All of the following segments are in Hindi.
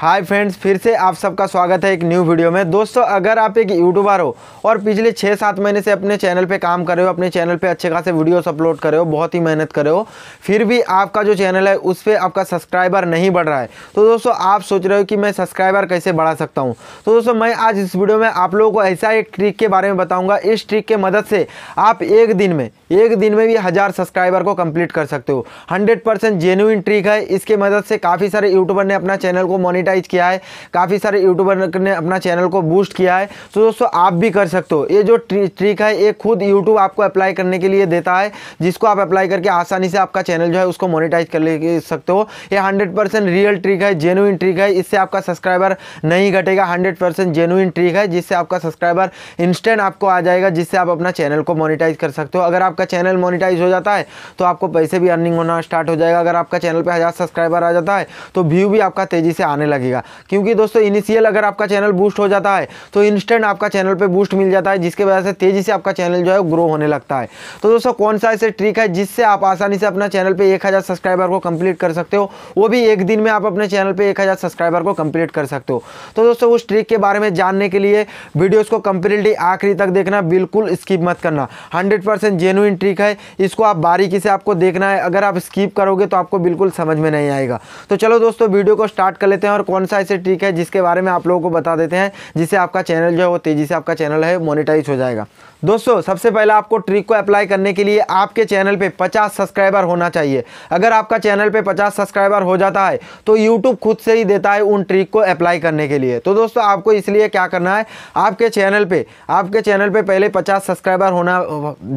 हाय फ्रेंड्स फिर से आप सबका स्वागत है एक न्यू वीडियो में दोस्तों अगर आप एक यूट्यूबर हो और पिछले छः सात महीने से अपने चैनल पे काम कर रहे हो अपने चैनल पे अच्छे खासे वीडियोस अपलोड कर रहे हो बहुत ही मेहनत कर रहे हो फिर भी आपका जो चैनल है उस पर आपका सब्सक्राइबर नहीं बढ़ रहा है तो दोस्तों आप सोच रहे हो कि मैं सब्सक्राइबर कैसे बढ़ा सकता हूँ तो दोस्तों मैं आज इस वीडियो में आप लोगों को ऐसा एक ट्रिक के बारे में बताऊँगा इस ट्रिक के मदद से आप एक दिन में एक दिन में भी हज़ार सब्सक्राइबर को कंप्लीट कर सकते हो हंड्रेड परसेंट जेन्यून ट्रिक है इसके मदद से काफ़ी सारे यूट्यूबर ने अपना चैनल को मोनिटाइज किया है काफ़ी सारे यूट्यूबर ने अपना चैनल को बूस्ट किया है तो दोस्तों आप भी कर सकते हो ये जो ट्रिक है ये खुद यूट्यूब आपको अप्लाई करने के लिए देता है जिसको आप अप्लाई करके आसानी से आपका चैनल जो है उसको मोनिटाइज कर ले सकते हो ये हंड्रेड परसेंट रियल ट्रिक है जेनुइन ट्रिक है इससे आपका सब्सक्राइबर नहीं घटेगा हंड्रेड परसेंट जेनुइन ट्रिक है जिससे आपका सब्सक्राइबर इंस्टेंट आपको आ जाएगा जिससे आप अपना चैनल को मोनिटाइज कर सकते हो अगर आप आपका चैनल मोनिटाइज हो जाता है तो आपको पैसे भी अर्निंग होना स्टार्ट हो जाएगा अगर आपका चैनल पर हज़ार सब्सक्राइबर आ जाता है तो व्यू भी आपका तेज़ी से आने लगेगा क्योंकि दोस्तों इनिशियल अगर आपका चैनल बूस्ट हो जाता है तो इंस्टेंट आपका चैनल पर बूस्ट मिल जाता है जिसकी वजह से तेज़ी से आपका चैनल जो है ग्रो होने लगता है तो दोस्तों कौन सा ऐसे ट्रिक है जिससे आप आसानी से अपना चैनल पर एक सब्सक्राइबर को कंप्लीट कर सकते हो वो भी एक दिन में आप अपने चैनल पर एक सब्सक्राइबर को कंप्लीट कर सकते हो तो दोस्तों उस ट्रिक के बारे में जानने के लिए वीडियोस को कंप्लीटली आखिरी तक देखना बिल्कुल स्किप मत करना 100% परसेंट जेनुइन बेहतरीन ट्रिक है इसको आप बारीकी से आपको देखना है अगर आप स्कीप करोगे तो आपको बिल्कुल समझ में नहीं आएगा तो चलो दोस्तों वीडियो को स्टार्ट कर लेते हैं और कौन सा ऐसे ट्रिक है जिसके बारे में आप लोगों को बता देते हैं जिससे आपका चैनल जो है वो तेज़ी से आपका चैनल है मोनिटाइज हो जाएगा दोस्तों सबसे पहले आपको ट्रिक को अप्लाई करने के लिए आपके चैनल पे 50 सब्सक्राइबर होना चाहिए अगर आपका चैनल पे 50 सब्सक्राइबर हो जाता है तो यूट्यूब खुद से ही देता है उन ट्रिक को अप्लाई करने के लिए तो दोस्तों आपको इसलिए क्या करना है आपके चैनल पे आपके चैनल पे पहले 50 सब्सक्राइबर होना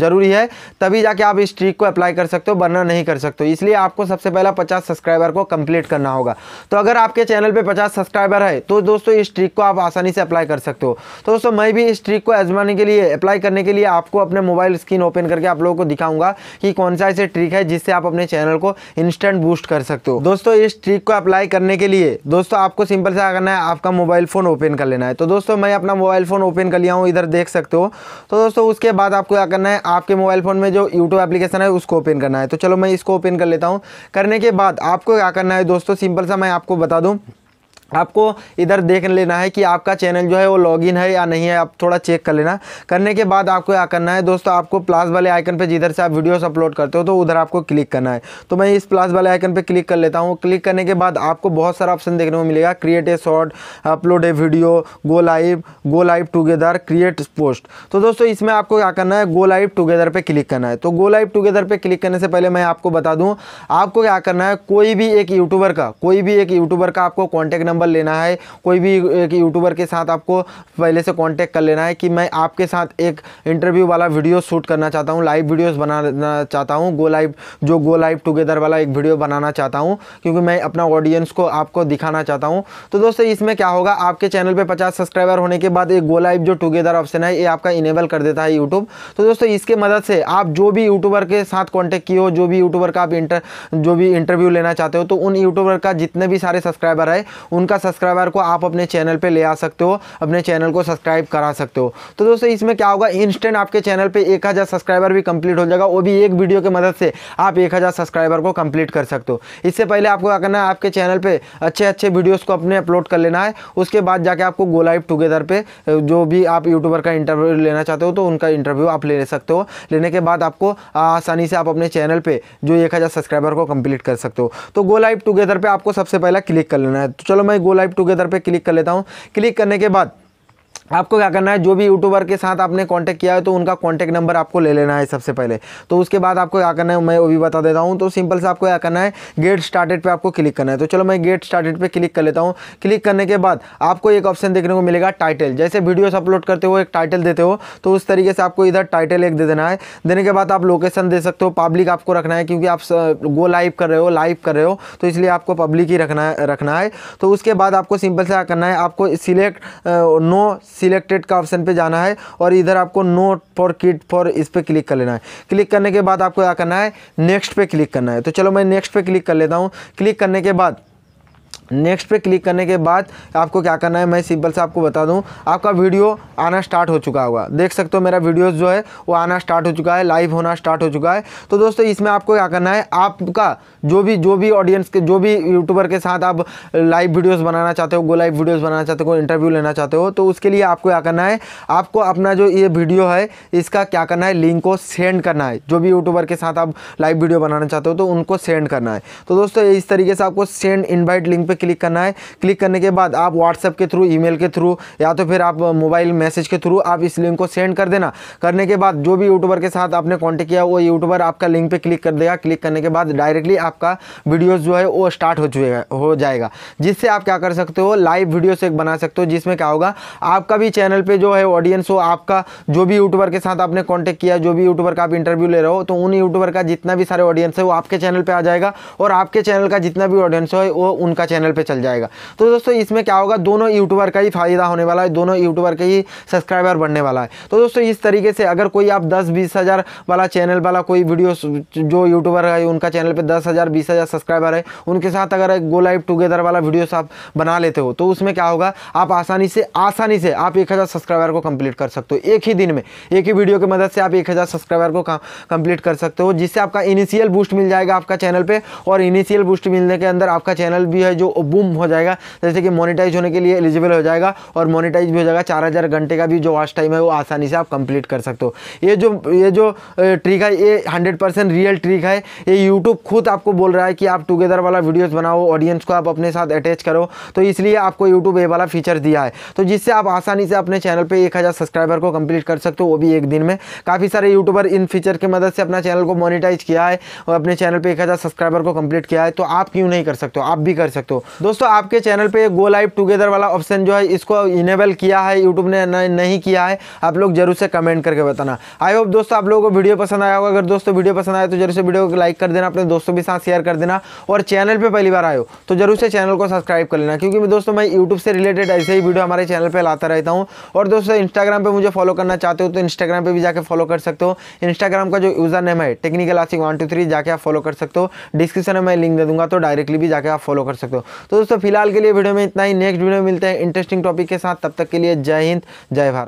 ज़रूरी है तभी जाके आप इस ट्रिक को अप्लाई कर सकते हो वरना नहीं कर सकते हो इसलिए आपको सबसे पहला पचास सब्सक्राइबर को कम्प्लीट करना होगा तो अगर आपके चैनल पर पचास सब्सक्राइबर है तो दोस्तों इस ट्रिक को आप आसानी से अप्लाई कर सकते हो तो दोस्तों मैं भी इस ट्रिक को आजमाने के लिए अप्लाई करने के लिए आपको अपने मोबाइल स्क्रीन ओपन करके आप लोगों को दिखाऊंगा कि कौन सा ऐसे ट्रिक है जिससे आप अपने चैनल को इंस्टेंट बूस्ट कर सकते हो दोस्तों इस ट्रिक को अप्लाई करने के लिए दोस्तों आपको सिंपल सा करना है आपका मोबाइल फ़ोन ओपन कर लेना है तो दोस्तों मैं अपना मोबाइल फ़ोन ओपन कर लिया हूँ इधर देख सकते हो तो दोस्तों उसके बाद आपको क्या करना है आपके मोबाइल फ़ोन में जो यूट्यूब एप्लीकेशन है उसको ओपन करना है तो चलो मैं इसको ओपन कर लेता हूँ करने के बाद आपको क्या करना है दोस्तों सिंपल सा मैं आपको बता दूँ आपको इधर देख लेना है कि आपका चैनल जो है वो लॉगिन है या नहीं है आप थोड़ा चेक कर लेना करने के बाद आपको क्या करना है दोस्तों आपको प्लस वाले आइकन पे जिधर से आप वीडियोस अपलोड करते हो तो उधर आपको क्लिक करना है तो मैं इस प्लस वाले आइकन पे क्लिक कर लेता हूँ क्लिक करने के बाद आपको बहुत सारा ऑप्शन देखने को मिलेगा create a short upload a video go live go live together create post तो दोस्तों इसमें आपको क्या करना है गो लाइव टुगेदर पर क्लिक करना है तो गो लाइव टुगेदर पर क्लिक करने से पहले मैं आपको बता दूँ आपको क्या करना है कोई भी एक यूट्यूबर का कोई भी एक यूट्यूबर का आपको कॉन्टैक्ट नंबर नंबर लेना है कोई भी एक यूट्यूबर के साथ आपको पहले से कांटेक्ट कर लेना है कि मैं आपके साथ एक इंटरव्यू वाला वीडियो शूट करना चाहता हूँ लाइव वीडियोस बनाना चाहता हूँ गो लाइव जो गो लाइव टुगेदर वाला एक वीडियो बनाना चाहता हूँ क्योंकि मैं अपना ऑडियंस को आपको दिखाना चाहता हूँ तो दोस्तों इसमें क्या होगा आपके चैनल पर पचास सब्सक्राइबर होने के बाद एक गो लाइव जो टुगेदर ऑप्शन है ये आपका इनेबल कर देता है यूट्यूब तो दोस्तों इसके मदद से आप जो भी यूट्यूबर के साथ कॉन्टैक्ट किए हो जो भी यूट्यूबर का आप इंटर जो भी इंटरव्यू लेना चाहते हो तो उन यूट्यूबर का जितने भी सारे सब्सक्राइबर है उनका का सब्सक्राइबर को आप अपने चैनल पर ले आ सकते हो अपने चैनल को सब्सक्राइब करा सकते हो तो दोस्तों इसमें क्या होगा इंस्टेंट आपके चैनल पे एक हज़ार सब्सक्राइबर भी कंप्लीट हो जाएगा वो भी एक वीडियो की मदद से आप एक हज़ार सब्सक्राइबर को कंप्लीट कर सकते हो इससे पहले आपको क्या करना है आपके चैनल पर अच्छे अच्छे वीडियोज़ को अपने अपलोड कर लेना है उसके बाद जाके आपको गो लाइव टुगेदर पर जो भी आप यूट्यूबर का इंटरव्यू लेना चाहते हो तो उनका इंटरव्यू आप ले सकते हो लेने के बाद आपको आसानी से आप अपने चैनल पर जो एक सब्सक्राइबर को कंप्लीट कर सकते हो तो गो लाइव टुगेदर पर आपको सबसे पहला क्लिक कर लेना है तो चलो मैं गो लाइव टुगेदर पे क्लिक कर लेता हूँ क्लिक करने के बाद आपको क्या करना है जो भी यूट्यूबर के साथ आपने कांटेक्ट किया है तो उनका कांटेक्ट नंबर आपको ले लेना है सबसे पहले तो उसके बाद आपको क्या करना है मैं वो भी बता देता हूँ तो सिंपल से आपको क्या करना है गेट स्टार्टेड पे आपको क्लिक करना है तो चलो मैं गेट स्टार्टेड पे क्लिक कर लेता हूँ क्लिक करने के बाद आपको एक ऑप्शन देखने को मिलेगा टाइटल जैसे वीडियोस अपलोड करते हो एक टाइटल देते हो तो उस तरीके से आपको इधर टाइटल एक दे देना है देने के बाद आप लोकेशन दे सकते हो पब्लिक आपको रखना है क्योंकि आप गो लाइव कर रहे हो लाइव कर रहे हो तो इसलिए आपको पब्लिक ही रखना रखना है तो उसके बाद आपको सिंपल से क्या करना है आपको सिलेक्ट नो सिलेक्टेड का ऑप्शन पे जाना है और इधर आपको नोट फॉर किट फॉर इस पर क्लिक कर लेना है क्लिक करने के बाद आपको क्या करना है नेक्स्ट पे क्लिक करना है तो चलो मैं नेक्स्ट पे क्लिक कर लेता हूँ क्लिक करने के बाद नेक्स्ट पे क्लिक करने के बाद आपको क्या करना है मैं सिंपल से आपको बता दूं आपका वीडियो आना स्टार्ट हो चुका होगा देख सकते हो मेरा वीडियो जो है वो आना स्टार्ट हो चुका है लाइव होना स्टार्ट हो चुका है तो दोस्तों इसमें आपको क्या करना है आपका जो भी जो भी ऑडियंस के जो भी यूट्यूबर के साथ आप लाइव वीडियोज़ बनाना चाहते हो गो लाइव वीडियोज़ बनाना चाहते हो इंटरव्यू लेना चाहते हो तो उसके लिए आपको क्या करना है आपको अपना जो ये वीडियो है इसका क्या करना है लिंक को सेंड करना है जो भी यूट्यूबर के साथ आप लाइव वीडियो बनाना चाहते हो तो उनको सेंड करना है तो दोस्तों इस तरीके से आपको सेंड इन्वाइट लिंक पर पे क्लिक करना है क्लिक करने के बाद आप व्हाट्सएप के थ्रू ईमेल के थ्रू या तो फिर आप मोबाइल मैसेज के थ्रू आप इस लिंक को सेंड कर देना करने के बाद जो भी यूट्यूबर के साथ आपने कॉन्टेक्ट किया वो यूट्यूबर आपका लिंक पर क्लिक कर देगा क्लिक करने के बाद डायरेक्टली आपका वीडियोज़ जो है वो स्टार्ट हो चुके हो जाएगा जिससे आप क्या कर सकते हो लाइव वीडियो एक बना सकते हो जिसमें क्या होगा आपका भी चैनल पे जो है ऑडियंस हो आपका जो भी यूट्यूबर के साथ आपने कॉन्टेक्ट किया जो भी यूट्यूबर का आप इंटरव्यू ले रहे हो तो उन यूट्यूबर का जितना भी सारे ऑडियंस है वो आपके चैनल पर आ जाएगा और आपके चैनल का जितना भी ऑडियंस है वो उनका चैनल चैनल पे चल जाएगा तो दोस्तों इसमें क्या होगा दोनों यूट्यूबर का ही फ़ायदा होने वाला है दोनों यूट्यूबर का ही सब्सक्राइबर बनने वाला है तो दोस्तों इस तरीके से अगर कोई आप दस बीस हज़ार वाला चैनल वाला कोई वीडियो जो यूट्यूबर है उनका चैनल पर दस हज़ार बीस हज़ार सब्सक्राइबर है उनके साथ अगर गो लाइव टुगेदर वाला वीडियो आप बना लेते हो तो उसमें क्या होगा आप आसानी से आसानी से आप एक हज़ार सब्सक्राइबर को कंप्लीट कर सकते हो एक ही दिन में एक ही वीडियो की मदद से आप एक हज़ार सब्सक्राइबर को कंप्लीट कर सकते हो जिससे आपका इनिशियल बूस्ट मिल जाएगा आपका चैनल पर और इनिशियल बूस्ट मिलने के अंदर आपका चैनल भी है जो बूम हो जाएगा जैसे कि मोनिटाइज होने के लिए एलिजिबल हो जाएगा और मोनिटाइज भी हो जाएगा चार हज़ार घंटे का भी जो वास्ट टाइम है वो आसानी से आप कंप्लीट कर सकते हो ये जो ये जो ट्रिक है ये हंड्रेड परसेंट रियल ट्रिक है ये यूट्यूब खुद आपको बोल रहा है कि आप टुगेदर वाला वीडियोज़ बनाओ ऑडियंस को आप अपने साथ अटैच करो तो इसलिए आपको यूट्यूब ये वाला फीचर दिया है तो जिससे आप आसानी से अपने चैनल पर एक सब्सक्राइबर को कंप्लीट कर सकते हो वो भी एक दिन में काफ़ी सारे यूट्यूबर इन फीचर की मदद से अपना चैनल को मोनिटाइज किया है और अपने चैनल पर एक सब्सक्राइबर को कंप्लीट किया है तो आप क्यों नहीं कर सकते हो आप भी कर सकते हो दोस्तों आपके चैनल पे गो लाइव टुगेदर वाला ऑप्शन जो है इसको इनेबल किया है यूट्यूब ने नहीं किया है आप लोग जरूर से कमेंट करके बताना आई होप दोस्तों आप लोगों को वीडियो पसंद आया होगा अगर दोस्तों वीडियो पसंद आया तो जरूर से वीडियो को लाइक कर देना अपने दोस्तों के साथ शेयर कर देना और चैनल पर पहली बार आयो तो जरूर से चैनल को सब्सक्राइब कर लेना क्योंकि दोस्तों मैं यूट्यूब से रिलेटेड ऐसे ही वीडियो हमारे चैनल पर लाता रहता हूँ और दोस्तों इंस्टाग्राम पर मुझे फॉलो करना चाहते हो तो इंस्टाग्राम पर भी जाकर फॉलो कर सकते हो इंस्टाग्राम का जो यूज़र नेम है टेक्निकल आसिंग वन टू थ्री जाके आप फॉलो कर सकते हो डिस्क्रिप्शन में मैं लिंक दे दूंगा तो डायरेक्टली भी जाकर आप फॉलो कर सकते हो तो दोस्तों फिलहाल के लिए वीडियो में इतना ही नेक्स्ट वीडियो मिलते हैं इंटरेस्टिंग टॉपिक के साथ तब तक के लिए जय हिंद जय भारत